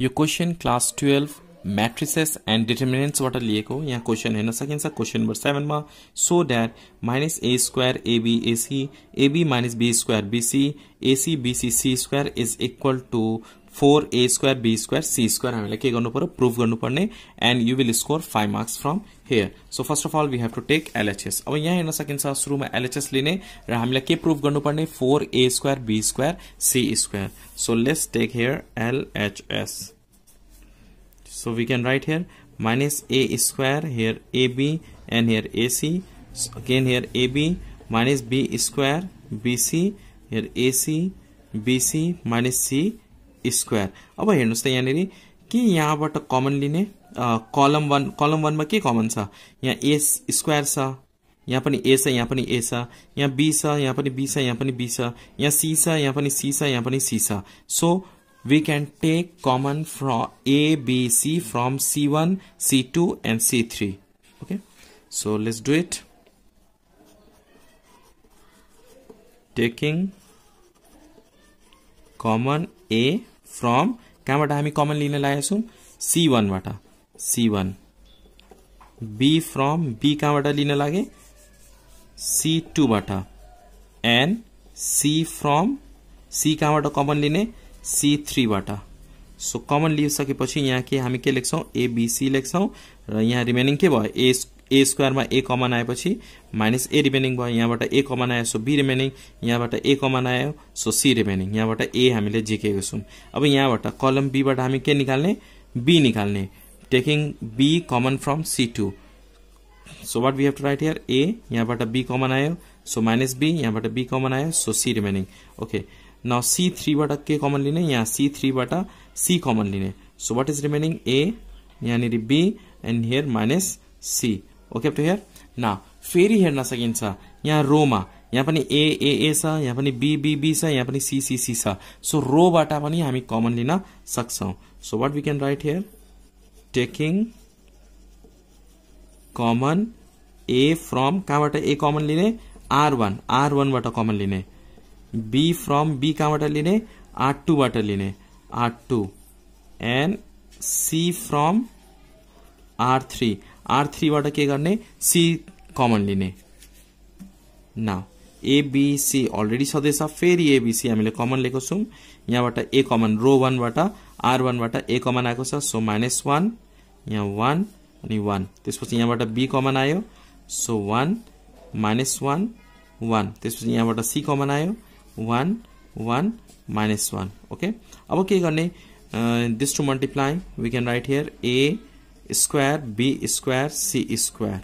यो question class twelve matrices and डिटर्मिनेन्ट्सबाट लिएको यहाँ क्वेश्चन क्वेसन हेर्न क्वेश्चन नंबर नम्बर में so that minus A square AB AC AB minus B square BC AC BC C square is equal to four A square be square C square हमें proof गर्नु पर्यो prove will score five marks from here so first of all we have to take LHS अब यहाँ हेर्न शुरू में LHS लिने हमें हामीलाई के प्रुभ गर्नुपर्ने four A square be square C square so let's take here LHS so we can write here minus A square here B and here B minus B square B C square A C B C minus C square अब हेर्नुहोस् त यहाँनिर के यहाँबाट common लिने कलम one कलम वानमा के कमन छ यहाँ एस स्क्वायर छ यहाँ पनि ए छ यहाँ पनि ए छ यहाँ बी छ यहाँ पनि बी छ यहाँ पनि बी छ यहाँ सी छ यहाँ पनि सी छ यहाँ पनि सी छ so we can take common from A, B, C from C1, C2 and C3. Okay so let's do it taking common A from कहाँबाट हम कमन लिन लागेका C one C one B from be कहाँबाट लिन लागे C टूबाट and C from C कहाँबाट common लिने सी थ्री सो कमन सके यहाँ के हामी के लेख्छौँ एबिसी लेख्छौँ र के भयो ए ए स्क्वायर में ए कमन आए पी माइनस ए भाई यहाँ बट ए कमन आए सो बी यहाँ बट ए कमन आयो सो सी यहाँ बट ए हमें झिकेको अब अब बट कलम बट हम के निने बी निने taking b common from c to so what we have to write here a but b common आयो so minus b but b common आयो सो सी रिमेनिंग ओके न C but के common लिने यहाँ c but c common लिने so what is remaining a यहाँ b and here minus c okay up to here ना फेरि हेर्न सकिन्छ यहाँ रोमा यहाँ पनि ए ए ए छ यहाँ पनि बी बी बी छ यहाँ पनि सी सी सी छ सो रोबाट पनि हामी कमन लिन सक्छौँ so what we can write here taking common A from कहाँबाट ए कमन लिने आर वान आर वानबाट कमन लिने बी फ्रम बी कहाँबाट लिने आर टूबाट लिने R two c from R three R थ्रीबाट के गर्ने सी कमन लिने न एबिसी अलरेडी छँदैछ फेरि एबिसी हामीले कमन लिएको छौँ यहाँबाट ए कमन रो वानबाट आर वानबाट ए कमन आएको छ सो माइनस वान यहाँ वान अनि वान त्यसपछि यहाँबाट बी कमन आयो so one minus one one त्यसपछि यहाँबाट सी कमन आयो one one minus one okay अब के गर्ने this to multiply we can write here a square be square C square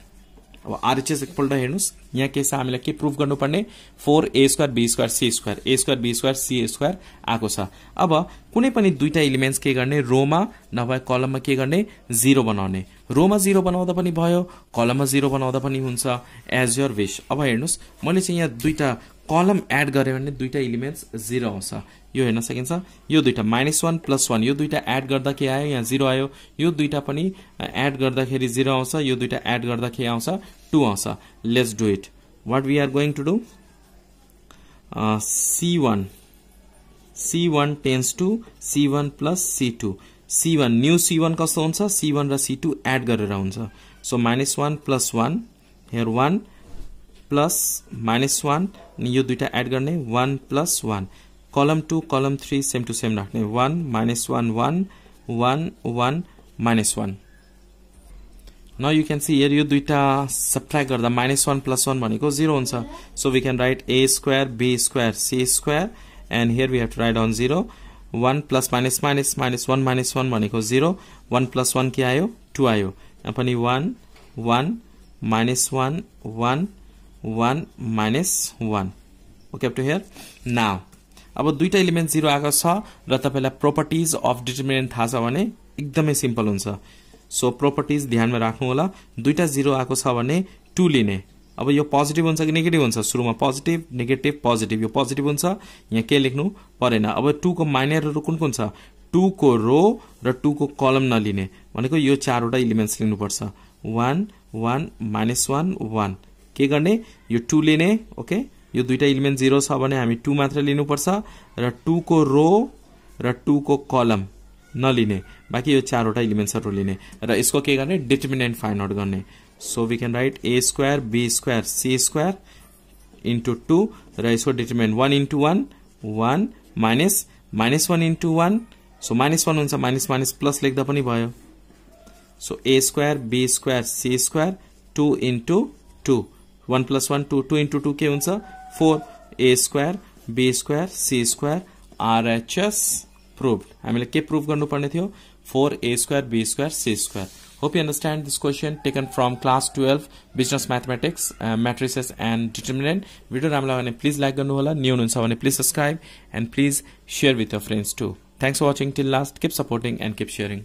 अब आरएचएस एकपल्ट हेर्नुहोस् यहाँ के छ हामीलाई के प्रुफ गर्नुपर्ने four A square be square C square a square be square C square आएको छ अब कुनै पनि दुईटा इलिमेन्ट्स के गर्ने रोमा नभए कलममा के गर्ने जिरो बनाउने रोमा जिरो बनाउँदा पनि भयो कलममा जिरो बनाउँदा पनि हुन्छ एज युर विस अब हेर्नुहोस् मैले चाहिँ यहाँ दुईटा कलम एड गऱ्यो भने दुईवटा इलिमेन्ट्स जिरो आउँछ यो हेर्न सकिन्छ यो दुईवटा माइनस वान प्लस वान यो दुईवटा एड गर्दा के आयो यहाँ जिरो आयो यो दुईवटा पनि एड गर्दाखेरि जिरो आउँछ यो दुईवटा एड गर्दा के आउँछ टू आउँछ let's do it what we are going to do C one C one tends to C one plus C two C one new C one कस्तो हुन्छ सी वान र सी टू एड गरेर हुन्छ so minus one plus one here one plus minus one अनि यो दुइटा add गर्ने one plus one column two column three same two same राख्ने one minus one one one one minus one न you can see here यो दुइटा subtract गर्दा minus one plus one भनेको जिरो हुन्छ so we can write a square be square C square and here we have to write on zero one plus minus minus minus one minus one भनेको zero one plus one के आयो two आयो पनि one one minus one one one minus one okay to here now अब दुईवटा element zero आएको छ र तपाईँलाई प्रोपर्टिज अफ डिटर्मिनेन्ट थाहा छ भने एकदमै सिम्पल हुन्छ सो प्रोपर्टिज ध्यानमा राख्नु होला दुईवटा जिरो आएको छ भने टु लिने अब यो पोजिटिभ हुन्छ कि नेगेटिभ हुन्छ सुरुमा पोजिटिभ नेगेटिभ पोजिटिभ यो पोजिटिभ हुन्छ यहाँ के लेख्नु परेन अब टूको माइनरहरू कुन कुन छ टूको रो र टूको कलम नलिने भनेको यो चारवटा इलिमेन्ट्स लिनुपर्छ one one minus one one के गर्ने यो टू लिने ओके यो दुईवटा इलिमेन्ट जिरो छ भने हामी टू मात्र लिनुपर्छ र टूको रो र टूको कलम नलिने बाँकी यो चारवटा इलिमेन्ट्सहरू लिने र यसको के गर्ने डिटर्मिनेन्ट फाइन्ड आउट गर्ने so we can write a square be square C square into two र यसको determinant one into one one minus minus one into one so minus one हुन्छ माइनस माइनस प्लस लेख्दा पनि भयो so a square be square C square two into two one plus one two two into two के हुन्छ four A square be square C square RHS prove हामीले के prove गर्नुपर्ने थियो four A square be square C square hope you understand this question taken from class twelve business mathematics matrices and determinant video राम्रो लाग्यो भने please like गर्नुहोला new हुनुहुन्छ भने please subscribe and please share with your friends too thanks for watching till last keep supporting and keep sharing